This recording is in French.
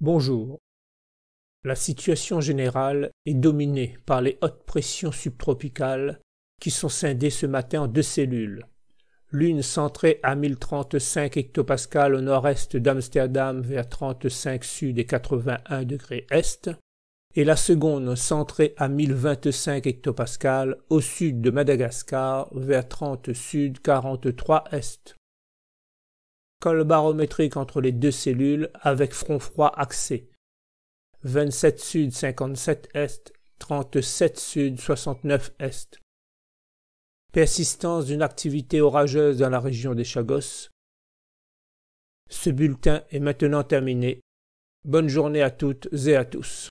Bonjour. La situation générale est dominée par les hautes pressions subtropicales qui sont scindées ce matin en deux cellules. L'une centrée à 1035 hectopascales au nord-est d'Amsterdam vers 35 sud et 81 degrés est, et la seconde centrée à 1025 hectopascales au sud de Madagascar vers 30 sud 43 est. Col barométrique entre les deux cellules avec front froid axé. 27 sud 57 est, 37 sud 69 est. Persistance d'une activité orageuse dans la région des Chagos. Ce bulletin est maintenant terminé. Bonne journée à toutes et à tous.